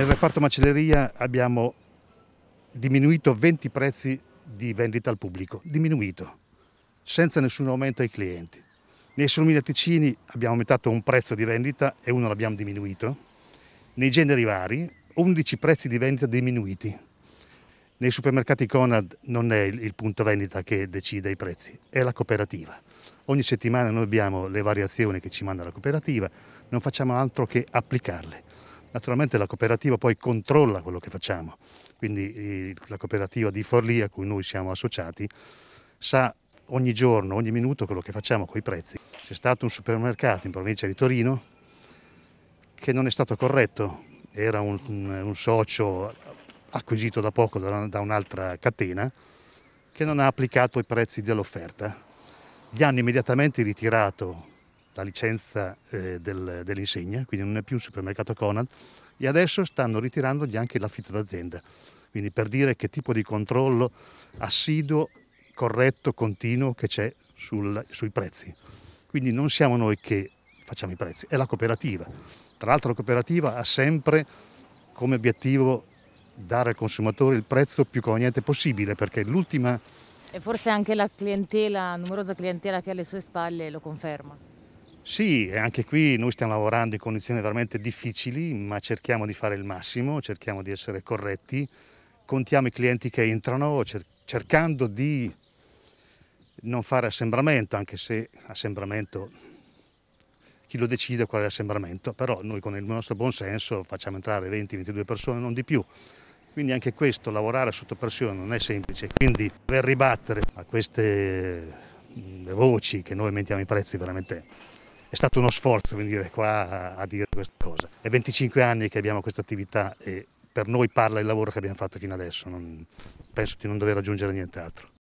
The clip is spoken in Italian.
Nel reparto macelleria abbiamo diminuito 20 prezzi di vendita al pubblico, diminuito, senza nessun aumento ai clienti. Nei solumi latticini abbiamo aumentato un prezzo di vendita e uno l'abbiamo diminuito. Nei generi vari 11 prezzi di vendita diminuiti. Nei supermercati Conad non è il punto vendita che decide i prezzi, è la cooperativa. Ogni settimana noi abbiamo le variazioni che ci manda la cooperativa, non facciamo altro che applicarle. Naturalmente la cooperativa poi controlla quello che facciamo, quindi la cooperativa di Forlì a cui noi siamo associati sa ogni giorno, ogni minuto quello che facciamo con i prezzi. C'è stato un supermercato in provincia di Torino che non è stato corretto, era un, un socio acquisito da poco da, da un'altra catena che non ha applicato i prezzi dell'offerta. Gli hanno immediatamente ritirato la licenza eh, del, dell'insegna, quindi non è più un supermercato Conad, e adesso stanno ritirandogli anche l'affitto d'azienda. Quindi per dire che tipo di controllo assiduo, corretto, continuo che c'è sul, sui prezzi. Quindi non siamo noi che facciamo i prezzi, è la cooperativa. Tra l'altro la cooperativa ha sempre come obiettivo dare al consumatore il prezzo più conveniente possibile, perché l'ultima... E forse anche la clientela, numerosa clientela che ha alle sue spalle lo conferma. Sì, anche qui noi stiamo lavorando in condizioni veramente difficili, ma cerchiamo di fare il massimo, cerchiamo di essere corretti, contiamo i clienti che entrano, cer cercando di non fare assembramento, anche se assembramento chi lo decide qual è l'assembramento, però noi con il nostro buon senso facciamo entrare 20-22 persone, non di più. Quindi anche questo, lavorare sotto pressione non è semplice, quindi per ribattere a queste voci che noi mettiamo i prezzi veramente è stato uno sforzo venire qua a, dire questa cosa. È 25 anni che abbiamo questa attività e per noi parla il lavoro che abbiamo fatto fino adesso, non, penso di non dover aggiungere nient'altro.